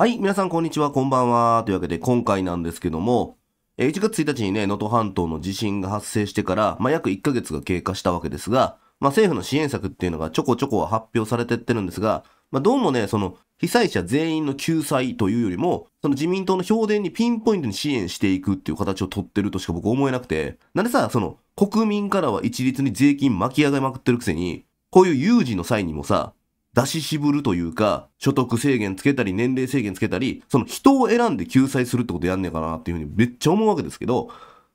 はい、皆さんこんにちは、こんばんは。というわけで今回なんですけども、1月1日にね、能登半島の地震が発生してから、まあ、約1ヶ月が経過したわけですが、まあ、政府の支援策っていうのがちょこちょこは発表されてってるんですが、まあ、どうもね、その被災者全員の救済というよりも、その自民党の評伝にピンポイントに支援していくっていう形を取ってるとしか僕思えなくて、なんでさ、その国民からは一律に税金巻き上げまくってるくせに、こういう有事の際にもさ、出し渋るというか、所得制限つけたり、年齢制限つけたり、その人を選んで救済するってことやんねえかなっていうふうにめっちゃ思うわけですけど、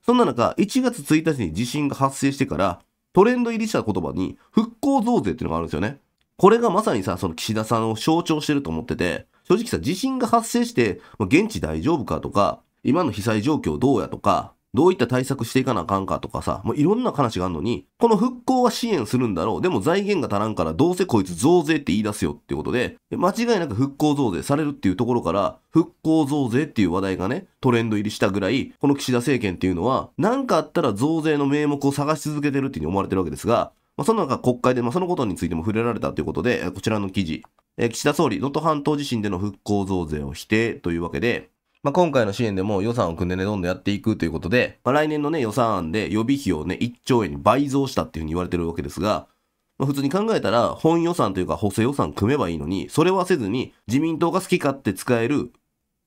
そんな中、1月1日に地震が発生してから、トレンド入りした言葉に、復興増税っていうのがあるんですよね。これがまさにさ、その岸田さんを象徴してると思ってて、正直さ、地震が発生して、現地大丈夫かとか、今の被災状況どうやとか、どういった対策していかなあかんかとかさ、もういろんな話があるのに、この復興は支援するんだろう。でも財源が足らんから、どうせこいつ増税って言い出すよっていうことで、間違いなく復興増税されるっていうところから、復興増税っていう話題がね、トレンド入りしたぐらい、この岸田政権っていうのは、何かあったら増税の名目を探し続けてるっていうふうに思われてるわけですが、まあ、その中国会で、まあ、そのことについても触れられたということで、こちらの記事、え岸田総理、能登半島地震での復興増税を否定というわけで、まあ、今回の支援でも予算を組んでね、どんどんやっていくということで、まあ、来年のね、予算案で予備費をね、1兆円に倍増したっていうふうに言われてるわけですが、ま普通に考えたら、本予算というか補正予算組めばいいのに、それはせずに、自民党が好き勝手使える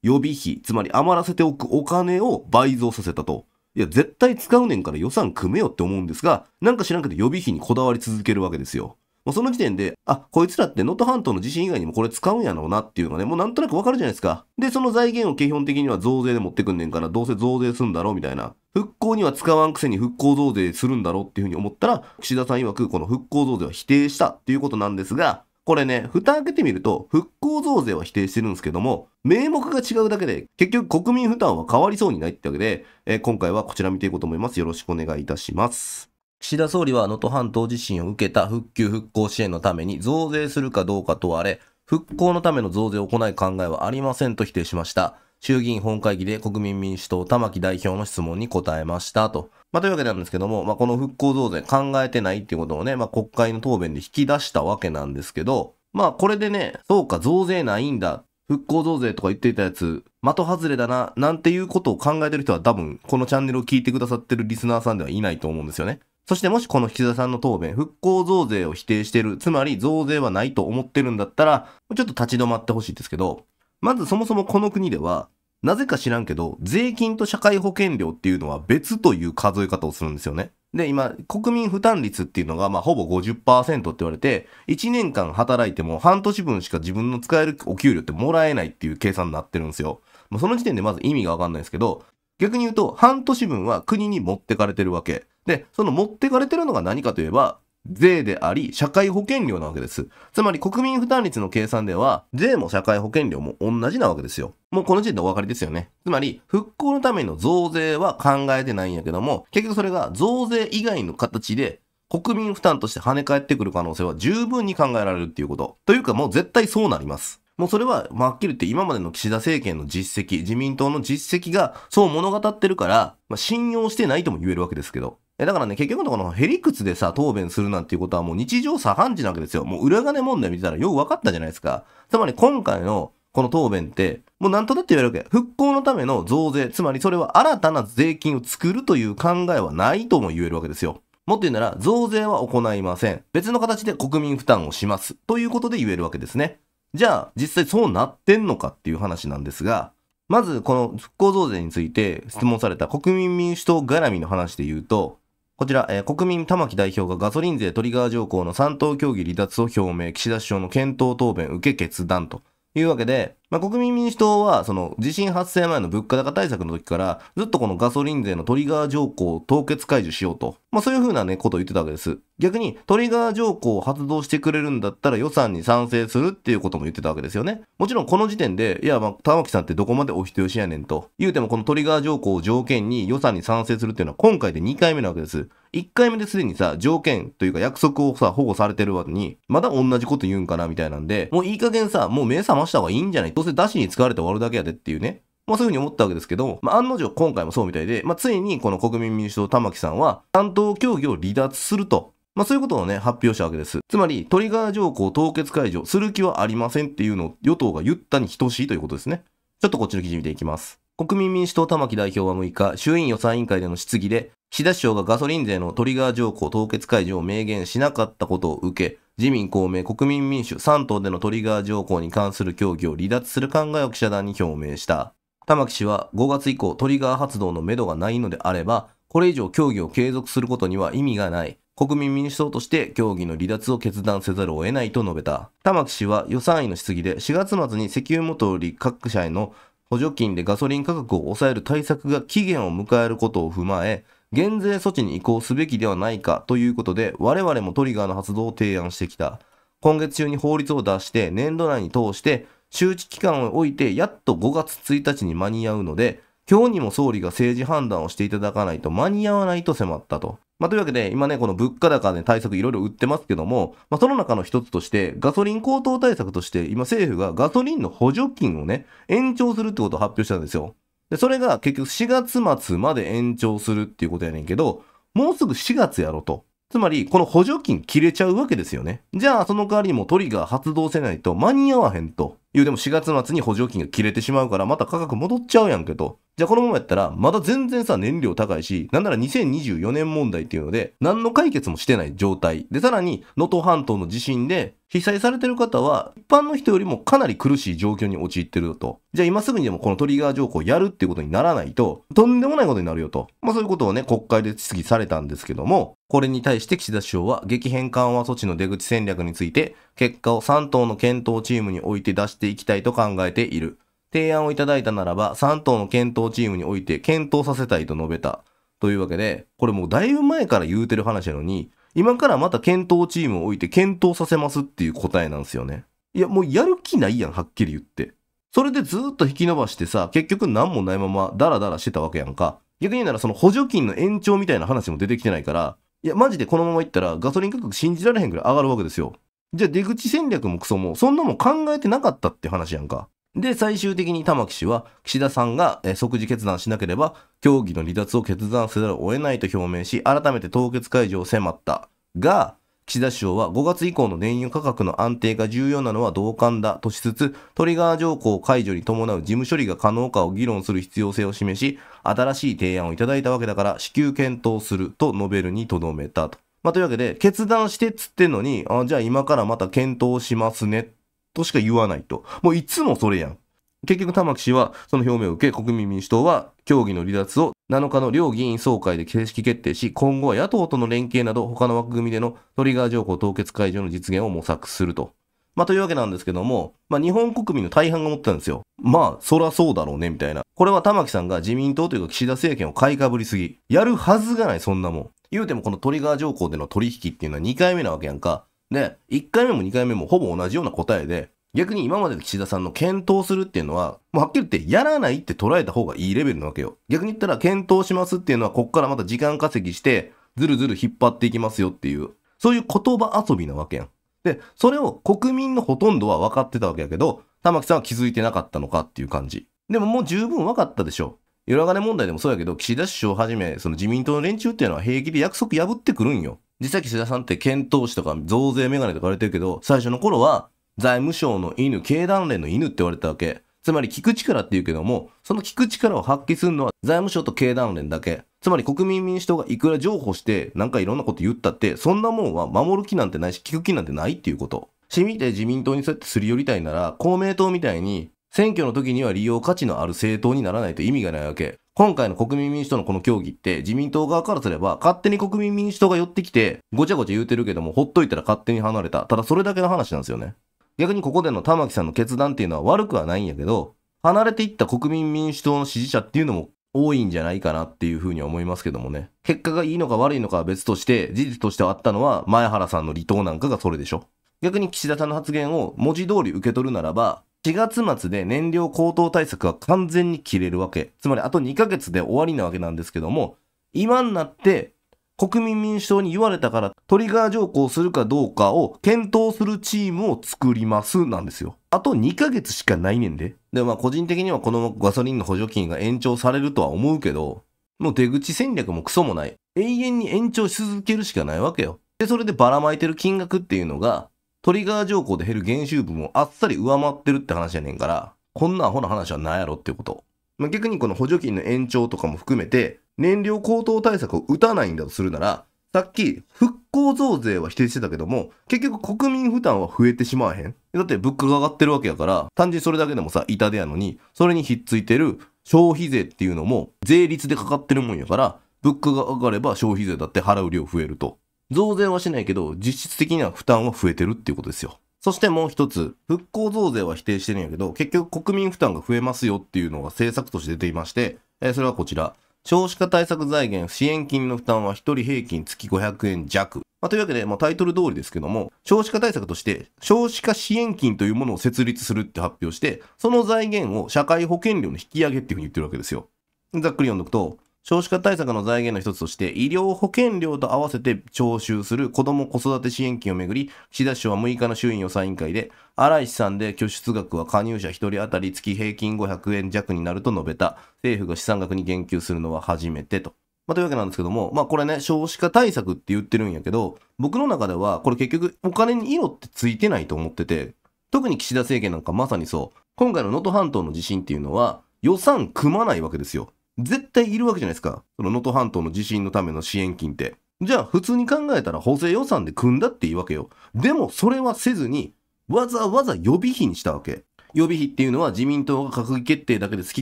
予備費、つまり余らせておくお金を倍増させたと。いや、絶対使うねんから予算組めよって思うんですが、なんか知らんけど予備費にこだわり続けるわけですよ。もうその時点で、あ、こいつらって能登半島の地震以外にもこれ使うんやろうなっていうのがね、もうなんとなくわかるじゃないですか。で、その財源を基本的には増税で持ってくんねんから、どうせ増税すんだろうみたいな。復興には使わんくせに復興増税するんだろうっていうふうに思ったら、岸田さん曰くこの復興増税は否定したっていうことなんですが、これね、蓋開けてみると、復興増税は否定してるんですけども、名目が違うだけで、結局国民負担は変わりそうにないってわけで、えー、今回はこちら見ていこうと思います。よろしくお願いいたします。岸田総理は能登半島地震を受けた復旧復興支援のために増税するかどうか問われ、復興のための増税を行う考えはありませんと否定しました。衆議院本会議で国民民主党玉木代表の質問に答えましたと。まあ、というわけなんですけども、まあ、この復興増税考えてないっていうことをね、まあ、国会の答弁で引き出したわけなんですけど、まあ、これでね、そうか、増税ないんだ。復興増税とか言っていたやつ、的外れだな、なんていうことを考えてる人は多分、このチャンネルを聞いてくださってるリスナーさんではいないと思うんですよね。そしてもしこの岸田さんの答弁、復興増税を否定してる、つまり増税はないと思ってるんだったら、ちょっと立ち止まってほしいですけど、まずそもそもこの国では、なぜか知らんけど、税金と社会保険料っていうのは別という数え方をするんですよね。で、今、国民負担率っていうのが、まあ、ほぼ50%って言われて、1年間働いても半年分しか自分の使えるお給料ってもらえないっていう計算になってるんですよ。もうその時点でまず意味がわかんないですけど、逆に言うと、半年分は国に持ってかれてるわけ。で、その持ってかれてるのが何かといえば、税であり、社会保険料なわけです。つまり国民負担率の計算では、税も社会保険料も同じなわけですよ。もうこの時点でお分かりですよね。つまり、復興のための増税は考えてないんやけども、結局それが増税以外の形で、国民負担として跳ね返ってくる可能性は十分に考えられるっていうこと。というかもう絶対そうなります。もうそれは、はっきり言って今までの岸田政権の実績、自民党の実績がそう物語ってるから、まあ、信用してないとも言えるわけですけど。えだからね、結局のこのヘリクツでさ、答弁するなんていうことはもう日常茶飯事なわけですよ。もう裏金問題見てたらよく分かったじゃないですか。つまり今回のこの答弁って、もうなんとだって言われるわけ。復興のための増税、つまりそれは新たな税金を作るという考えはないとも言えるわけですよ。もっと言うなら、増税は行いません。別の形で国民負担をします。ということで言えるわけですね。じゃあ、実際そうなってんのかっていう話なんですが、まずこの復興増税について質問された国民民主党絡みの話で言うと、こちら、えー、国民玉木代表がガソリン税トリガー条項の3党協議離脱を表明、岸田首相の検討答弁受け決断と。いうわけで、まあ、国民民主党は、その地震発生前の物価高対策の時から、ずっとこのガソリン税のトリガー条項を凍結解除しようと。まあ、そういうふうなね、ことを言ってたわけです。逆に、トリガー条項を発動してくれるんだったら予算に賛成するっていうことも言ってたわけですよね。もちろんこの時点で、いや、まあ、玉木さんってどこまでお人よしやねんと。言うてもこのトリガー条項を条件に予算に賛成するっていうのは今回で2回目なわけです。1回目ですでにさ、条件というか約束をさ、保護されてるわけに、まだ同じこと言うんかなみたいなんで、もういい加減さ、もう目覚ました方がいいんじゃないどうせ出しに使われて終わるだけやでっていうね。まあそういうふうに思ったわけですけど、まあ案の定今回もそうみたいで、まあついにこの国民民主党玉木さんは、担当協議を離脱するとまあ、そういうことをね、発表したわけです。つまり、トリガー条項凍結解除する気はありませんっていうのを与党が言ったに等しいということですね。ちょっとこっちの記事見ていきます。国民民主党玉木代表は6日、衆院予算委員会での質疑で、岸田首相がガソリン税のトリガー条項凍結解除を明言しなかったことを受け、自民公明国民民主3党でのトリガー条項に関する協議を離脱する考えを記者団に表明した。玉木氏は5月以降トリガー発動のめどがないのであれば、これ以上協議を継続することには意味がない。国民民主党として協議の離脱を決断せざるを得ないと述べた。玉木氏は予算委の質疑で4月末に石油元売り各社への補助金でガソリン価格を抑える対策が期限を迎えることを踏まえ、減税措置に移行すべきではないかということで、我々もトリガーの発動を提案してきた。今月中に法律を出して、年度内に通して、周知期間を置いて、やっと5月1日に間に合うので、今日にも総理が政治判断をしていただかないと間に合わないと迫ったと。まあ、というわけで、今ね、この物価高で、対策いろいろ売ってますけども、まあ、その中の一つとして、ガソリン高騰対策として、今政府がガソリンの補助金をね、延長するってことを発表したんですよ。で、それが結局4月末まで延長するっていうことやねんけど、もうすぐ4月やろと。つまり、この補助金切れちゃうわけですよね。じゃあ、その代わりにもトリガー発動せないと間に合わへんと。いうでも4月末に補助金が切れてしまうから、また価格戻っちゃうやんけと。じゃあこのままやったら、まだ全然さ、燃料高いし、なんなら2024年問題っていうので、何の解決もしてない状態。で、さらに、能登半島の地震で、被災されてる方は、一般の人よりもかなり苦しい状況に陥ってるよと。じゃあ今すぐにでもこのトリガー条項をやるっていうことにならないと、とんでもないことになるよと。まあそういうことをね、国会で質疑されたんですけども、これに対して岸田首相は、激変緩和措置の出口戦略について、結果を3党の検討チームにおいて出していきたいと考えている。提案をいただいたならば、3党の検討チームにおいて検討させたいと述べた。というわけで、これもうだいぶ前から言うてる話なのに、今からまた検討チームを置いて検討させますっていう答えなんですよね。いや、もうやる気ないやん、はっきり言って。それでずっと引き伸ばしてさ、結局何もないままダラダラしてたわけやんか。逆に言うならその補助金の延長みたいな話も出てきてないから、いや、マジでこのまま行ったらガソリン価格信じられへんくらい上がるわけですよ。じゃあ出口戦略もクソも、そんなもん考えてなかったって話やんか。で、最終的に玉木氏は、岸田さんが即時決断しなければ、協議の離脱を決断せざるを得ないと表明し、改めて凍結解除を迫った。が、岸田首相は5月以降の燃油価格の安定が重要なのは同感だとしつつ、トリガー条項解除に伴う事務処理が可能かを議論する必要性を示し、新しい提案をいただいたわけだから、至急検討すると述べるにとどめたと。まあ、というわけで、決断してっつってんのに、あじゃあ今からまた検討しますねとしか言わないと。もういつもそれやん。結局玉木氏はその表明を受け国民民主党は協議の離脱を7日の両議員総会で正式決定し今後は野党との連携など他の枠組みでのトリガー条項凍結解除の実現を模索すると。まあというわけなんですけども、まあ日本国民の大半が思ってたんですよ。まあそらそうだろうねみたいな。これは玉木さんが自民党というか岸田政権を買いかぶりすぎ。やるはずがないそんなもん。言うてもこのトリガー条項での取引っていうのは2回目なわけやんか。で、1回目も2回目もほぼ同じような答えで、逆に今までの岸田さんの検討するっていうのは、もうはっきり言ってやらないって捉えた方がいいレベルなわけよ。逆に言ったら検討しますっていうのは、こっからまた時間稼ぎして、ずるずる引っ張っていきますよっていう、そういう言葉遊びなわけやん。で、それを国民のほとんどは分かってたわけやけど、玉木さんは気づいてなかったのかっていう感じ。でももう十分分かったでしょ。裏金問題でもそうやけど、岸田首相をはじめ、その自民党の連中っていうのは平気で約束破ってくるんよ。実際岸田さんって検討士とか増税メガネとか言われてるけど、最初の頃は財務省の犬、経団連の犬って言われたわけ。つまり聞く力って言うけども、その聞く力を発揮するのは財務省と経団連だけ。つまり国民民主党がいくら譲歩して、なんかいろんなこと言ったって、そんなもんは守る気なんてないし、聞く気なんてないっていうこと。市民て自民党にそうやってすり寄りたいなら、公明党みたいに、選挙の時には利用価値のある政党にならないと意味がないわけ。今回の国民民主党のこの協議って自民党側からすれば勝手に国民民主党が寄ってきてごちゃごちゃ言うてるけどもほっといたら勝手に離れた。ただそれだけの話なんですよね。逆にここでの玉木さんの決断っていうのは悪くはないんやけど、離れていった国民民主党の支持者っていうのも多いんじゃないかなっていうふうに思いますけどもね。結果がいいのか悪いのかは別として、事実としてはあったのは前原さんの離党なんかがそれでしょ。逆に岸田さんの発言を文字通り受け取るならば、4月末で燃料高騰対策は完全に切れるわけ。つまりあと2ヶ月で終わりなわけなんですけども、今になって国民民主党に言われたからトリガー条項するかどうかを検討するチームを作りますなんですよ。あと2ヶ月しかないねんで。で、まあ個人的にはこのガソリンの補助金が延長されるとは思うけど、もう出口戦略もクソもない。永遠に延長し続けるしかないわけよ。で、それでばらまいてる金額っていうのが、トリガー条項で減る減収分をあっさり上回ってるって話やねんから、こんなアホな話はないやろっていうこと。まあ、逆にこの補助金の延長とかも含めて、燃料高騰対策を打たないんだとするなら、さっき復興増税は否定してたけども、結局国民負担は増えてしまわへん。だって物価が上がってるわけやから、単純にそれだけでもさ、痛手やのに、それにひっついてる消費税っていうのも税率でかかってるもんやから、物価が上がれば消費税だって払う量増えると。増税はしないけど、実質的には負担は増えてるっていうことですよ。そしてもう一つ、復興増税は否定してるんやけど、結局国民負担が増えますよっていうのが政策として出ていまして、えー、それはこちら。少子化対策財源支援金の負担は一人平均月500円弱。まあ、というわけで、まあ、タイトル通りですけども、少子化対策として、少子化支援金というものを設立するって発表して、その財源を社会保険料の引き上げっていうふうに言ってるわけですよ。ざっくり読んどくと、少子化対策の財源の一つとして、医療保険料と合わせて徴収する子ども子育て支援金をめぐり、岸田首相は6日の衆院予算委員会で、荒井さんで拠出額は加入者1人当たり月平均500円弱になると述べた、政府が資産額に言及するのは初めてと。まあ、というわけなんですけども、まあこれね、少子化対策って言ってるんやけど、僕の中ではこれ結局お金に色ってついてないと思ってて、特に岸田政権なんかまさにそう、今回の能登半島の地震っていうのは予算組まないわけですよ。絶対いるわけじゃないですか。その能登半島の地震のための支援金って。じゃあ普通に考えたら補正予算で組んだっていいわけよ。でもそれはせずに、わざわざ予備費にしたわけ。予備費っていうのは自民党が閣議決定だけで好き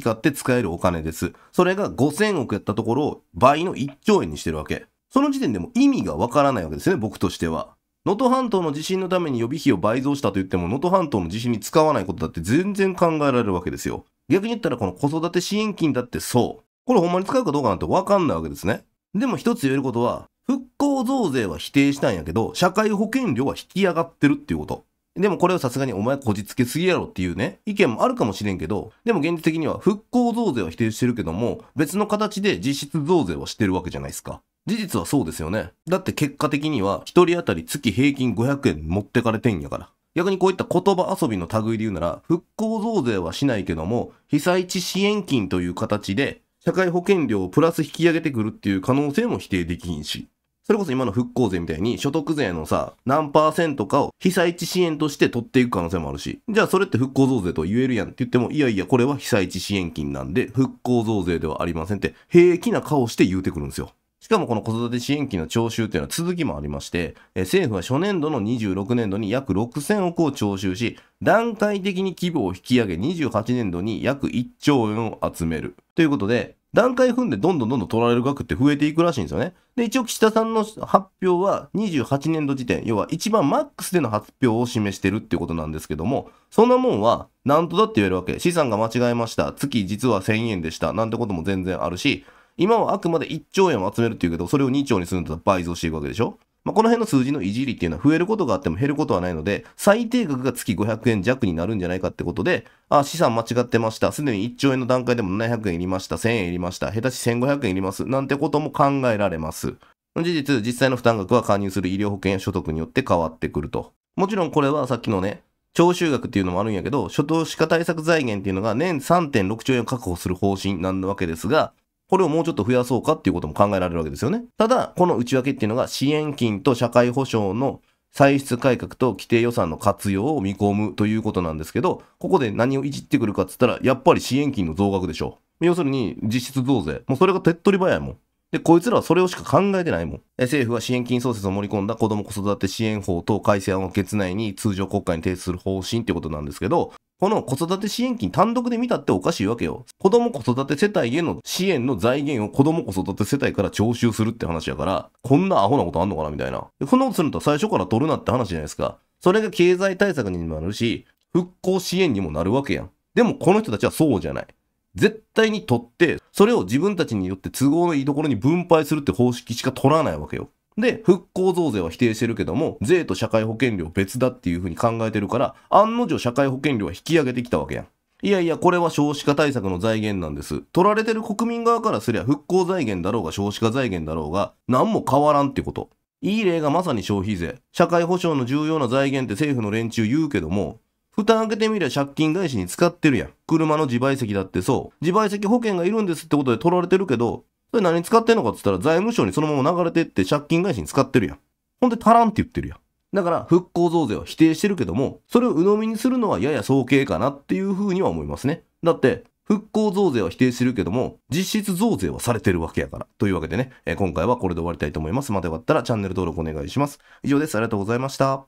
勝手使えるお金です。それが5000億やったところを倍の1兆円にしてるわけ。その時点でも意味がわからないわけですね、僕としては。能登半島の地震のために予備費を倍増したと言っても、能登半島の地震に使わないことだって全然考えられるわけですよ。逆に言ったらこの子育て支援金だってそう。これほんまに使うかどうかなんてわかんないわけですね。でも一つ言えることは、復興増税は否定したんやけど、社会保険料は引き上がってるっていうこと。でもこれはさすがにお前こじつけすぎやろっていうね、意見もあるかもしれんけど、でも現実的には復興増税は否定してるけども、別の形で実質増税はしてるわけじゃないですか。事実はそうですよね。だって結果的には、一人当たり月平均500円持ってかれてんやから。逆にこういった言葉遊びの類で言うなら、復興増税はしないけども、被災地支援金という形で社会保険料をプラス引き上げてくるっていう可能性も否定できひんし。それこそ今の復興税みたいに所得税のさ、何パーセントかを被災地支援として取っていく可能性もあるし、じゃあそれって復興増税と言えるやんって言っても、いやいや、これは被災地支援金なんで、復興増税ではありませんって、平気な顔して言うてくるんですよ。しかもこの子育て支援金の徴収というのは続きもありまして、政府は初年度の26年度に約6000億を徴収し、段階的に規模を引き上げ28年度に約1兆円を集める。ということで、段階踏んでどんどんどんどん取られる額って増えていくらしいんですよね。で、一応岸田さんの発表は28年度時点、要は一番マックスでの発表を示してるってことなんですけども、そんなもんは何とだって言えるわけ。資産が間違えました。月実は1000円でした。なんてことも全然あるし、今はあくまで1兆円を集めるっていうけど、それを2兆にするんだったら倍増していくわけでしょまあ、この辺の数字のいじりっていうのは増えることがあっても減ることはないので、最低額が月500円弱になるんじゃないかってことで、あ、資産間違ってました。すでに1兆円の段階でも700円いりました。1000円いりました。下手し1500円いります。なんてことも考えられます。事実、実際の負担額は加入する医療保険や所得によって変わってくると。もちろんこれはさっきのね、徴収額っていうのもあるんやけど、初等資化対策財源っていうのが年3.6兆円を確保する方針なわけですが、これをもうちょっと増やそうかっていうことも考えられるわけですよね。ただ、この内訳っていうのが支援金と社会保障の歳出改革と規定予算の活用を見込むということなんですけど、ここで何をいじってくるかっつったら、やっぱり支援金の増額でしょう。要するに、実質増税。もうそれが手っ取り早いもん。で、こいつらはそれをしか考えてないもん。政府は支援金創設を盛り込んだ子ども子育て支援法等改正案を月内に通常国会に提出する方針ってことなんですけど、この子育て支援金単独で見たっておかしいわけよ。子供子育て世帯への支援の財源を子供子育て世帯から徴収するって話やから、こんなアホなことあんのかなみたいな。こんなことするんだ最初から取るなって話じゃないですか。それが経済対策にもなるし、復興支援にもなるわけやん。でもこの人たちはそうじゃない。絶対に取って、それを自分たちによって都合のいいところに分配するって方式しか取らないわけよ。で、復興増税は否定してるけども、税と社会保険料別だっていうふうに考えてるから、案の定社会保険料は引き上げてきたわけやん。いやいや、これは少子化対策の財源なんです。取られてる国民側からすりゃ復興財源だろうが少子化財源だろうが、何も変わらんってこと。いい例がまさに消費税。社会保障の重要な財源って政府の連中言うけども、負担開けてみりゃ借金返しに使ってるやん。車の自賠責だってそう。自賠責保険がいるんですってことで取られてるけど、それ何使ってんのかって言ったら財務省にそのまま流れてって借金返しに使ってるやん。ほんで足らんって言ってるやん。だから復興増税は否定してるけども、それを鵜呑みにするのはやや早計かなっていうふうには思いますね。だって、復興増税は否定してるけども、実質増税はされてるわけやから。というわけでね、えー、今回はこれで終わりたいと思います。またよかったらチャンネル登録お願いします。以上です。ありがとうございました。